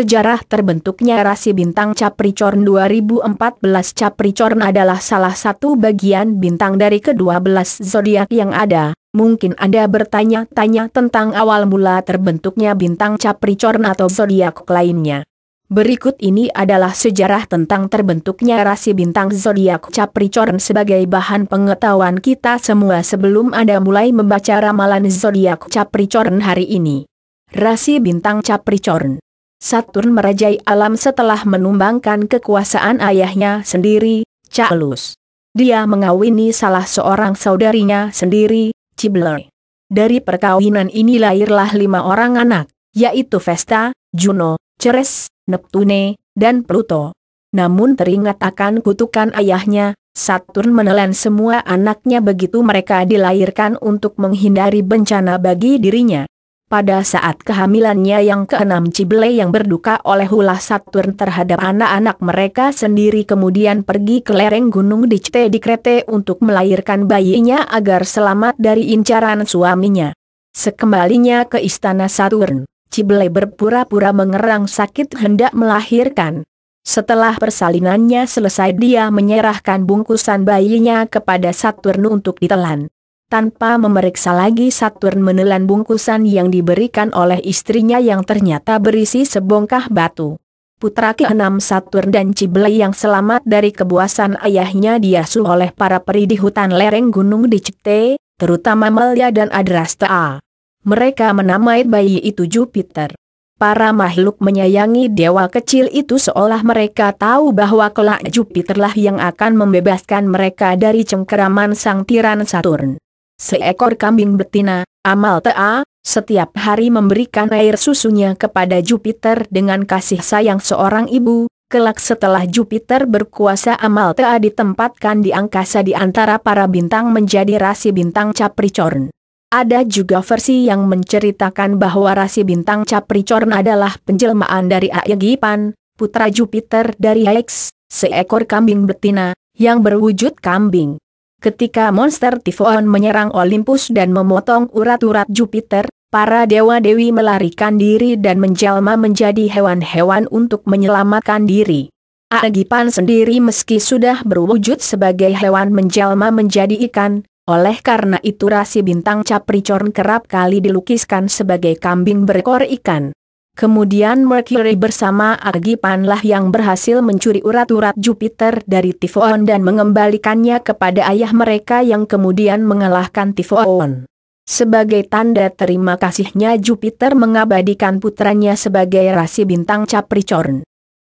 Sejarah terbentuknya rasi bintang Capricorn 2014 Capricorn adalah salah satu bagian bintang dari ke-12 zodiak yang ada. Mungkin Anda bertanya-tanya tentang awal mula terbentuknya bintang Capricorn atau zodiak lainnya. Berikut ini adalah sejarah tentang terbentuknya rasi bintang zodiak Capricorn sebagai bahan pengetahuan kita semua sebelum Anda mulai membaca ramalan zodiak Capricorn hari ini. Rasi bintang Capricorn Saturn merajai alam setelah menumbangkan kekuasaan ayahnya sendiri, Calus. Dia mengawini salah seorang saudarinya sendiri, Cibler. Dari perkawinan ini lahirlah lima orang anak, yaitu Vesta, Juno, Ceres, Neptune, dan Pluto. Namun teringat akan kutukan ayahnya, Saturn menelan semua anaknya begitu mereka dilahirkan untuk menghindari bencana bagi dirinya. Pada saat kehamilannya yang keenam Cibele yang berduka oleh ulah Saturn terhadap anak-anak mereka sendiri kemudian pergi ke lereng gunung di Cte di Krete untuk melahirkan bayinya agar selamat dari incaran suaminya. Sekembalinya ke istana Saturn, Cibele berpura-pura mengerang sakit hendak melahirkan. Setelah persalinannya selesai dia menyerahkan bungkusan bayinya kepada Saturn untuk ditelan. Tanpa memeriksa lagi Saturn menelan bungkusan yang diberikan oleh istrinya yang ternyata berisi sebongkah batu. Putra keenam Saturn dan Cibele yang selamat dari kebuasan ayahnya diasuh oleh para peri di hutan lereng gunung di Cipte, terutama Melia dan Adrastea. Mereka menamai bayi itu Jupiter. Para makhluk menyayangi dewa kecil itu seolah mereka tahu bahwa kelak Jupiterlah yang akan membebaskan mereka dari cengkeraman sang tiran Saturn seekor kambing betina, Amaltea, setiap hari memberikan air susunya kepada Jupiter dengan kasih sayang seorang ibu, kelak setelah Jupiter berkuasa Amaltea ditempatkan di angkasa di antara para bintang menjadi rasi bintang Capricorn. Ada juga versi yang menceritakan bahwa rasi bintang Capricorn adalah penjelmaan dari Aegipan, putra Jupiter dari Aix, seekor kambing betina, yang berwujud kambing. Ketika monster Tifon menyerang Olympus dan memotong urat-urat Jupiter, para dewa-dewi melarikan diri dan menjelma menjadi hewan-hewan untuk menyelamatkan diri. Aegipan sendiri meski sudah berwujud sebagai hewan menjelma menjadi ikan, oleh karena itu rasi bintang Capricorn kerap kali dilukiskan sebagai kambing berekor ikan. Kemudian Mercury bersama Argipanlah yang berhasil mencuri urat-urat Jupiter dari Tifon dan mengembalikannya kepada ayah mereka yang kemudian mengalahkan Tifon. Sebagai tanda terima kasihnya Jupiter mengabadikan putranya sebagai rasi bintang Capricorn.